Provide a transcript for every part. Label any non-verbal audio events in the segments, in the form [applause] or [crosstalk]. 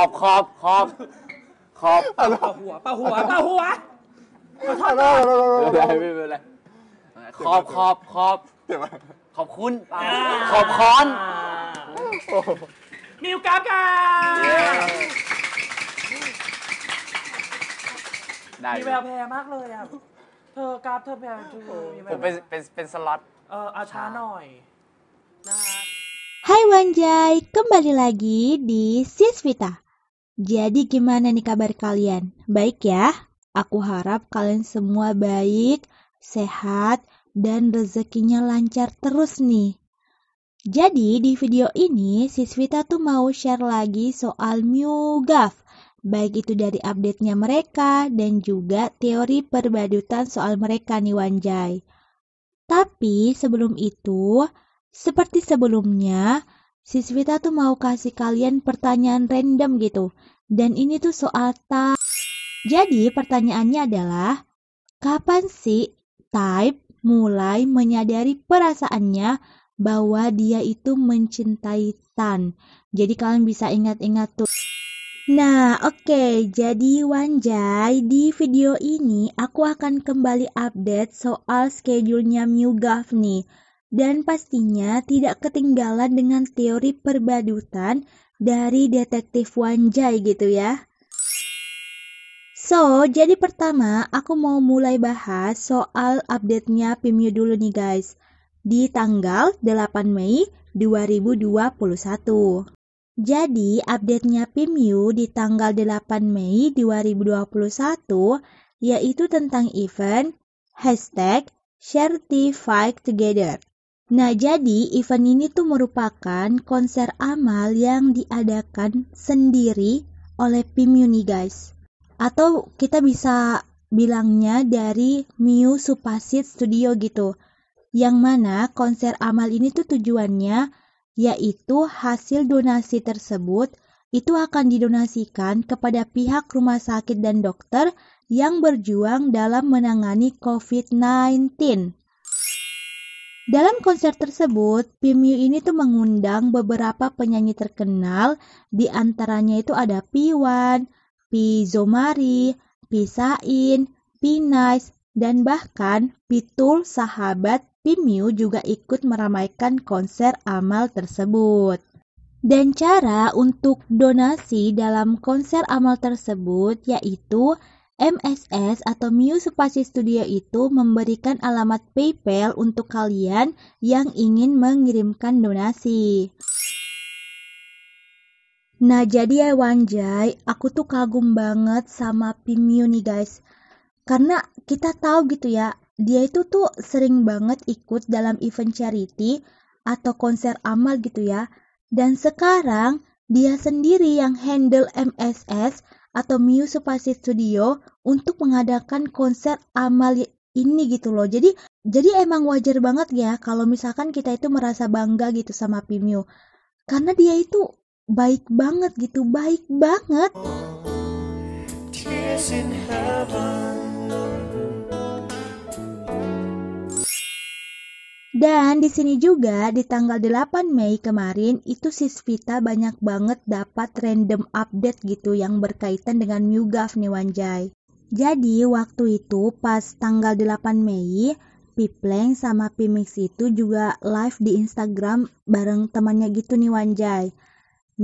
อบขอบขอบขอบปลาหัวปลาหัวปลาหัวไม่เป็นไรไม่เป็นไรขอบขอบขอบเดี๋ยวขอบคุณขอบค้อนมิวกราบกันได้มีแววแพรมากเลยอ่ะเธอกราฟเธอแพรผมเป็นเป็นเป็นสล็อตเอออาช้าหน่อยนะ Hai Wanjai, kembali lagi di Sisvita. Jadi gimana nih kabar kalian? Baik ya? Aku harap kalian semua baik, sehat, dan rezekinya lancar terus nih. Jadi di video ini Siswita tuh mau share lagi soal MUGAF, baik itu dari update-nya mereka dan juga teori perbadutan soal mereka nih Wanjai. Tapi sebelum itu, seperti sebelumnya, Siswita tuh mau kasih kalian pertanyaan random gitu. Dan ini tuh soal type. Jadi pertanyaannya adalah, kapan sih type mulai menyadari perasaannya bahwa dia itu mencintai Tan? Jadi kalian bisa ingat-ingat tuh. Nah, oke, okay, jadi Wanjai, di video ini aku akan kembali update soal schedule-nya Mugaf nih dan pastinya tidak ketinggalan dengan teori perbadutan dari detektif Wanjai gitu ya. So, jadi pertama aku mau mulai bahas soal update-nya Pimyu dulu nih guys. Di tanggal 8 Mei 2021. Jadi, update-nya Pimyu di tanggal 8 Mei 2021 yaitu tentang event hashtag Certified Together Nah, jadi event ini tuh merupakan konser amal yang diadakan sendiri oleh Pim Yuni, guys. Atau kita bisa bilangnya dari Miu Supasit Studio gitu. Yang mana konser amal ini tuh tujuannya yaitu hasil donasi tersebut itu akan didonasikan kepada pihak rumah sakit dan dokter yang berjuang dalam menangani COVID-19. Dalam konser tersebut, PMU ini tuh mengundang beberapa penyanyi terkenal, di antaranya itu ada Piwan, Pi Zomari, Pi Sain, dan bahkan Pitul sahabat Pimiu juga ikut meramaikan konser amal tersebut. Dan cara untuk donasi dalam konser amal tersebut yaitu MSS atau Miu Spasi Studio itu memberikan alamat PayPal untuk kalian yang ingin mengirimkan donasi. Nah jadi ya Wanjai, aku tuh kagum banget sama Pimio nih guys. Karena kita tahu gitu ya, dia itu tuh sering banget ikut dalam event charity atau konser amal gitu ya. Dan sekarang dia sendiri yang handle MSS atau Muse Pasi Studio untuk mengadakan konser amal ini gitu loh. Jadi jadi emang wajar banget ya kalau misalkan kita itu merasa bangga gitu sama Pimio. Karena dia itu baik banget gitu, baik banget. Tears in heaven. Dan di sini juga di tanggal 8 Mei kemarin itu Sis Vita banyak banget dapat random update gitu yang berkaitan dengan Mugaf nih Wanjai. Jadi waktu itu pas tanggal 8 Mei, Pipleng sama Pimix itu juga live di Instagram bareng temannya gitu nih Wanjai.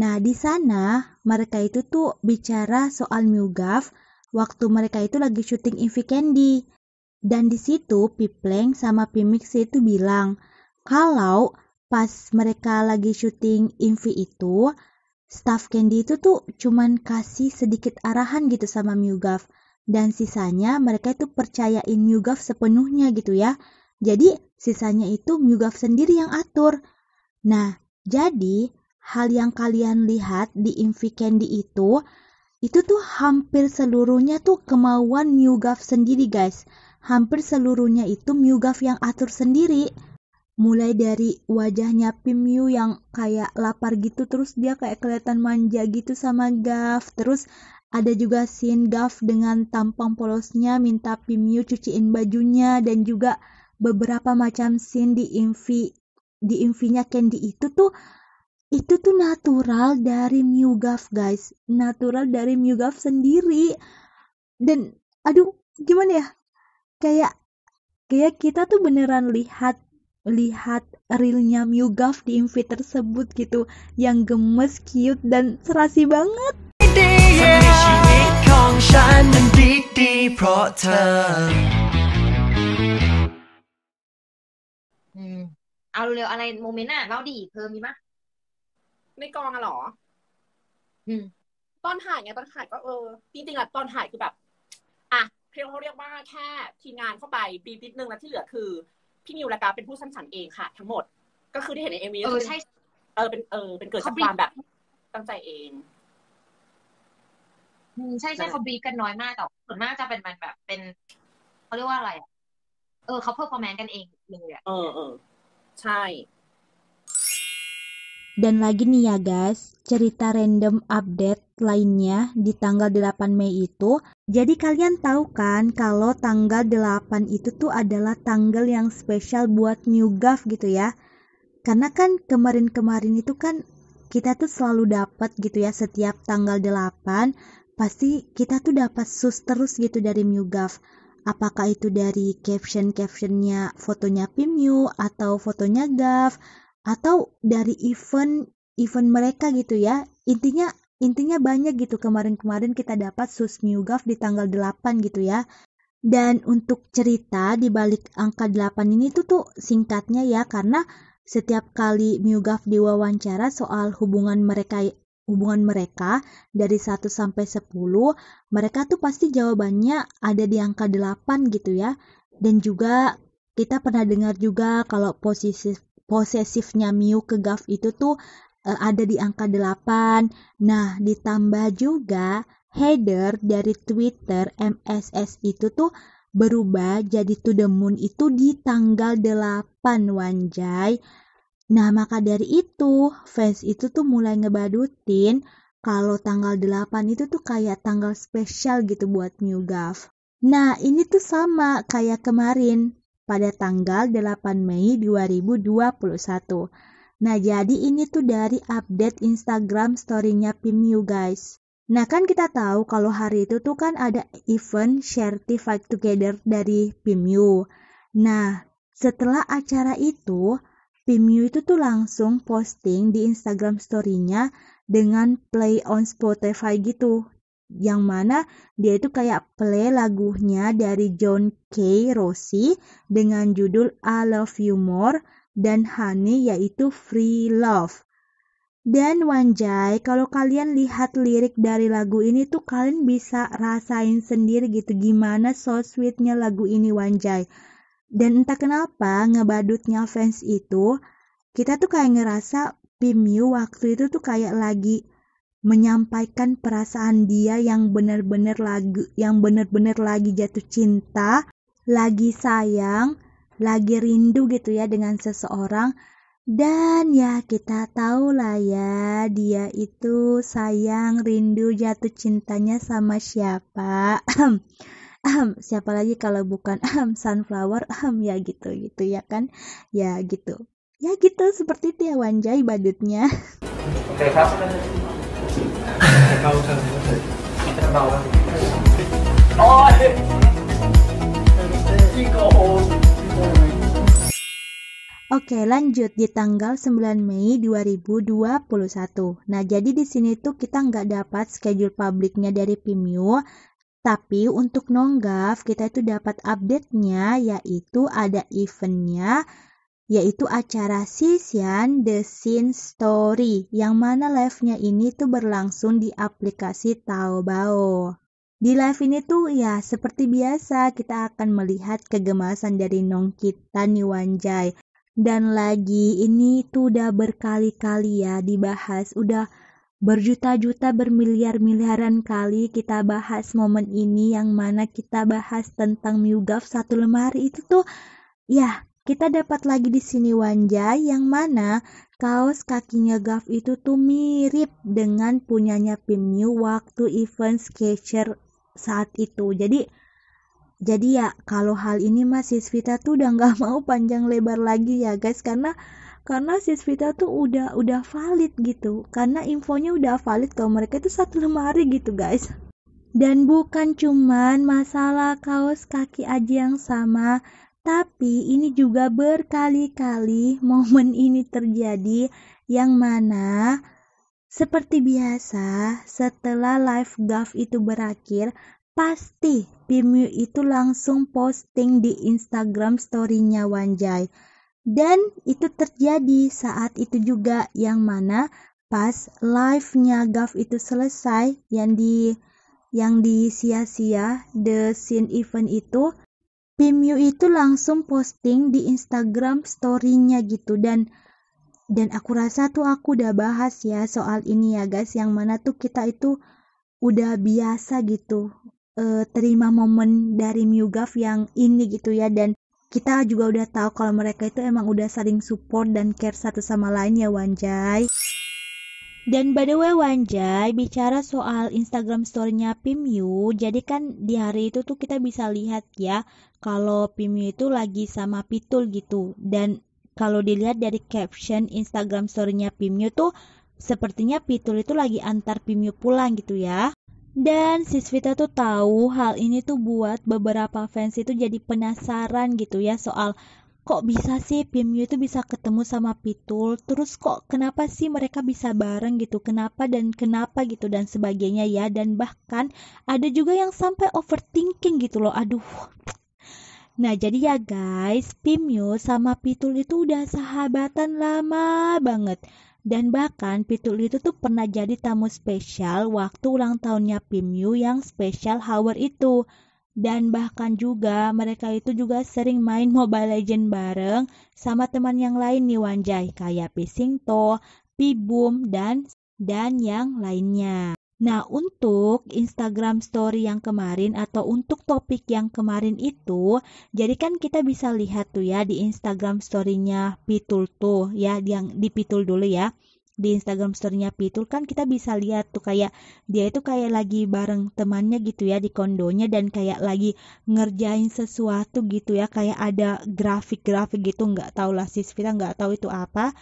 Nah di sana mereka itu tuh bicara soal Mugaf waktu mereka itu lagi syuting Ivy Candy. Dan di situ Pipleng sama Pimix itu bilang kalau pas mereka lagi syuting Invi itu, staff Candy itu tuh cuman kasih sedikit arahan gitu sama Mugaf dan sisanya mereka itu percayain Mugaf sepenuhnya gitu ya. Jadi sisanya itu Mugaf sendiri yang atur. Nah, jadi hal yang kalian lihat di Invi Candy itu itu tuh hampir seluruhnya tuh kemauan Mugaf sendiri guys hampir seluruhnya itu Miugaf yang atur sendiri. Mulai dari wajahnya Pimiu yang kayak lapar gitu, terus dia kayak kelihatan manja gitu sama Gaf. Terus ada juga scene Gaf dengan tampang polosnya minta Pimiu cuciin bajunya dan juga beberapa macam scene di MV di MV-nya Candy itu tuh itu tuh natural dari Gaf guys natural dari Gaf sendiri dan aduh gimana ya kayak kayak kita tuh beneran lihat lihat realnya Mugaf di MV tersebut gitu yang gemes, cute dan serasi banget. เอาเร็วอะไรโมเมนต์น่ะเล่าดีเพิ่มมีมะในกองอะหรออืมตอนถ่ายไงตอนถ่ายก็เออจริงๆอะตอนถ่ายคือแบบ hmm. เียเขาเรียกว่าแค่ทีมงานเข้าไปปีนิดนึงแล้วที่เหลือคือพี่นิวและกาเป็นผู้สร้างสรรค์เองค่ะทั้งหมด ก็คือที่เห็นในเอ็มวีเออใช่เออเป็นเออเป็นเกิดจากความแบบ ตั้งใจเองใช่ใช่ เขาบีกันน้อยมากแต่ส่วนมากจะเป็นมันแบบเป็นเขาเรียกว่าอะไรเออเขาเพิ่มคอมเมนต์กันเองเลยอ่ะเออเออใช่ Dan lagi nih ya guys, cerita random update lainnya di tanggal 8 Mei itu. Jadi kalian tahu kan kalau tanggal 8 itu tuh adalah tanggal yang spesial buat New Gov gitu ya. Karena kan kemarin-kemarin itu kan kita tuh selalu dapat gitu ya setiap tanggal 8 pasti kita tuh dapat sus terus gitu dari New Gov. Apakah itu dari caption-captionnya fotonya Pimyu atau fotonya Gav atau dari event event mereka gitu ya. Intinya intinya banyak gitu kemarin-kemarin kita dapat sus miugaf di tanggal 8 gitu ya. Dan untuk cerita di balik angka 8 ini tuh tuh singkatnya ya karena setiap kali Miugaf diwawancara soal hubungan mereka hubungan mereka dari 1 sampai 10, mereka tuh pasti jawabannya ada di angka 8 gitu ya. Dan juga kita pernah dengar juga kalau posisi posesifnya Miu ke Gav itu tuh uh, ada di angka 8. Nah, ditambah juga header dari Twitter MSS itu tuh berubah jadi to the moon itu di tanggal 8 Wanjai. Nah, maka dari itu fans itu tuh mulai ngebadutin kalau tanggal 8 itu tuh kayak tanggal spesial gitu buat Miu Gav. Nah, ini tuh sama kayak kemarin pada tanggal 8 Mei 2021. Nah, jadi ini tuh dari update Instagram story-nya Pimiu, guys. Nah, kan kita tahu kalau hari itu tuh kan ada event "Share the Fight Together dari Pimiu. Nah, setelah acara itu, Pimiu itu tuh langsung posting di Instagram story-nya dengan play on Spotify gitu yang mana dia itu kayak play lagunya dari John K. Rossi dengan judul I Love You More dan Honey yaitu Free Love. Dan Wanjai, kalau kalian lihat lirik dari lagu ini tuh kalian bisa rasain sendiri gitu gimana so sweetnya lagu ini Wanjai. Dan entah kenapa ngebadutnya fans itu, kita tuh kayak ngerasa Pimyu waktu itu tuh kayak lagi menyampaikan perasaan dia yang benar-benar lagi yang benar-benar lagi jatuh cinta, lagi sayang, lagi rindu gitu ya dengan seseorang dan ya kita tahu lah ya dia itu sayang rindu jatuh cintanya sama siapa siapa lagi kalau bukan sunflower ya gitu gitu ya kan ya gitu ya gitu seperti itu ya Wanjai badutnya Oke lanjut di tanggal 9 Mei 2021 Nah jadi di sini tuh kita nggak dapat schedule publiknya dari Pimio tapi untuk nonggaf kita itu dapat update-nya yaitu ada eventnya yaitu acara Sisian The Scene Story yang mana live-nya ini tuh berlangsung di aplikasi Taobao. Di live ini tuh ya seperti biasa kita akan melihat kegemasan dari Nongkita Niwanjai. Dan lagi ini tuh udah berkali-kali ya dibahas, udah berjuta-juta bermiliar-miliaran kali kita bahas momen ini yang mana kita bahas tentang miugaf satu lemari itu tuh ya kita dapat lagi di sini Wanja yang mana kaos kakinya Gav itu tuh mirip dengan punyanya Pimyu waktu event Sketcher saat itu. Jadi jadi ya kalau hal ini mah Sisvita tuh udah nggak [laughs] mau panjang lebar lagi ya guys karena karena Sisvita tuh udah udah valid gitu karena infonya udah valid kalau mereka itu satu lemari gitu guys. Dan bukan cuman masalah kaos kaki aja yang sama, tapi ini juga berkali-kali momen ini terjadi yang mana seperti biasa setelah live gov itu berakhir pasti Pimu itu langsung posting di Instagram story-nya Wanjai. Dan itu terjadi saat itu juga yang mana pas live-nya Gav itu selesai yang di yang di sia-sia the scene event itu Pimyu itu langsung posting di Instagram story-nya gitu dan dan aku rasa tuh aku udah bahas ya soal ini ya guys yang mana tuh kita itu udah biasa gitu e, terima momen dari Miugaf yang ini gitu ya dan kita juga udah tahu kalau mereka itu emang udah saling support dan care satu sama lain ya Wanjai. Dan by the way Wanjai bicara soal Instagram story-nya Pimyu, jadi kan di hari itu tuh kita bisa lihat ya kalau Pimyu itu lagi sama Pitul gitu. Dan kalau dilihat dari caption Instagram story-nya Pimyu tuh sepertinya Pitul itu lagi antar Pimyu pulang gitu ya. Dan Sisvita tuh tahu hal ini tuh buat beberapa fans itu jadi penasaran gitu ya soal kok bisa sih Pimyu itu bisa ketemu sama Pitul terus kok kenapa sih mereka bisa bareng gitu kenapa dan kenapa gitu dan sebagainya ya dan bahkan ada juga yang sampai overthinking gitu loh aduh Nah jadi ya guys Pimyu sama Pitul itu udah sahabatan lama banget dan bahkan Pitul itu tuh pernah jadi tamu spesial waktu ulang tahunnya Pimyu yang spesial hour itu dan bahkan juga mereka itu juga sering main Mobile Legend bareng sama teman yang lain nih Wanjai kayak Pisingto, Pibum dan dan yang lainnya. Nah, untuk Instagram story yang kemarin atau untuk topik yang kemarin itu, jadi kan kita bisa lihat tuh ya di Instagram story-nya Pitul tuh ya, yang di Pitul dulu ya di Instagram story-nya Pitul kan kita bisa lihat tuh kayak dia itu kayak lagi bareng temannya gitu ya di kondonya dan kayak lagi ngerjain sesuatu gitu ya kayak ada grafik-grafik gitu nggak tahu lah sis Vita nggak tahu itu apa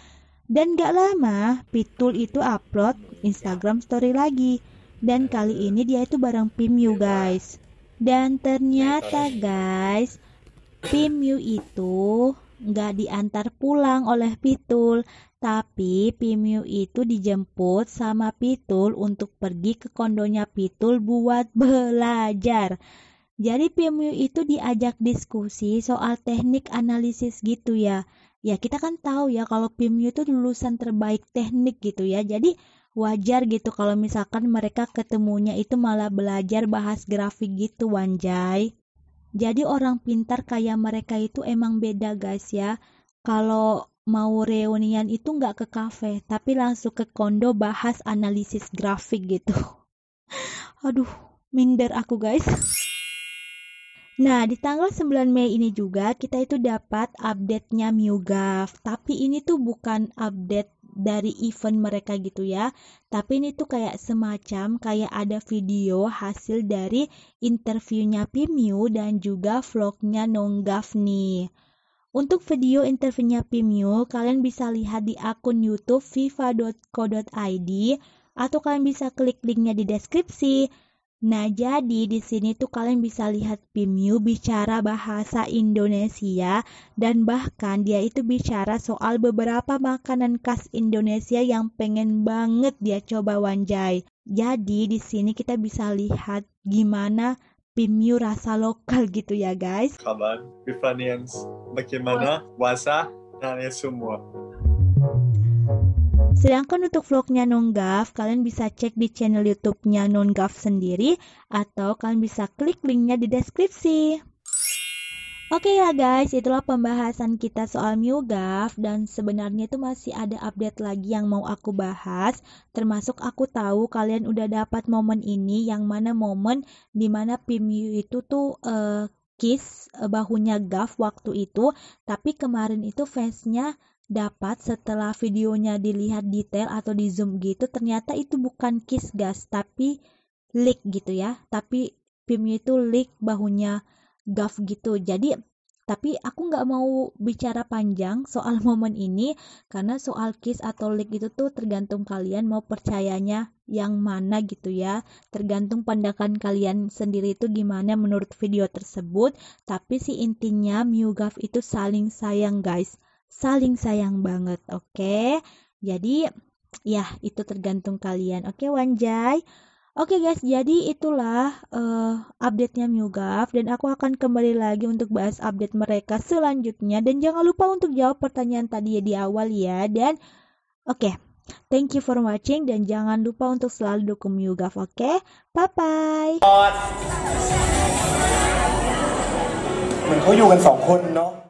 dan nggak lama Pitul itu upload Instagram story lagi dan kali ini dia itu bareng Pimyu guys dan ternyata guys Pimyu itu nggak diantar pulang oleh Pitul, tapi Pimiu itu dijemput sama Pitul untuk pergi ke kondonya Pitul buat belajar. Jadi Pimiu itu diajak diskusi soal teknik analisis gitu ya. Ya kita kan tahu ya kalau Pimiu itu lulusan terbaik teknik gitu ya. Jadi wajar gitu kalau misalkan mereka ketemunya itu malah belajar bahas grafik gitu Wanjai. Jadi orang pintar kayak mereka itu emang beda guys ya. Kalau mau reunian itu nggak ke kafe, tapi langsung ke kondo bahas analisis grafik gitu. [laughs] Aduh, minder aku guys. Nah, di tanggal 9 Mei ini juga kita itu dapat update-nya MIUGAF, tapi ini tuh bukan update dari event mereka gitu ya. Tapi ini tuh kayak semacam kayak ada video hasil dari interviewnya Pimiu dan juga vlognya Nonggaf nih. Untuk video interviewnya Pimiu, kalian bisa lihat di akun YouTube viva.co.id atau kalian bisa klik linknya di deskripsi. Nah, jadi di sini tuh kalian bisa lihat Pimyu bicara bahasa Indonesia dan bahkan dia itu bicara soal beberapa makanan khas Indonesia yang pengen banget dia coba wanjai. Jadi di sini kita bisa lihat gimana Pimyu rasa lokal gitu ya guys. Kabar, Bifanians, bagaimana puasa dan semua. Sedangkan untuk vlognya Nonggaf, kalian bisa cek di channel YouTube-nya Nonggaf sendiri atau kalian bisa klik linknya di deskripsi. Oke okay ya guys, itulah pembahasan kita soal MuGov dan sebenarnya itu masih ada update lagi yang mau aku bahas. Termasuk aku tahu kalian udah dapat momen ini yang mana momen dimana PMU itu tuh uh, kiss eh, bahunya Gav waktu itu, tapi kemarin itu fansnya nya dapat setelah videonya dilihat detail atau di zoom gitu ternyata itu bukan kiss gas tapi leak gitu ya tapi pimnya itu leak bahunya gaff gitu jadi tapi aku nggak mau bicara panjang soal [laughs] momen ini karena soal kiss atau leak itu tuh tergantung kalian mau percayanya yang mana gitu ya tergantung pandangan kalian sendiri itu gimana menurut video tersebut tapi si intinya Gaf itu saling sayang guys saling sayang banget, oke? Okay? Jadi ya itu tergantung kalian. Oke, okay, Wanjay? Oke okay guys, jadi itulah uh, update-nya Mugaf dan aku akan kembali lagi untuk bahas update mereka selanjutnya dan jangan lupa untuk jawab pertanyaan tadi ya di awal ya dan oke, okay, thank you for watching dan jangan lupa untuk selalu dukung Mugaf, oke. Okay? Bye bye. เหมือนเขาอยู่กันสองคนเนาะ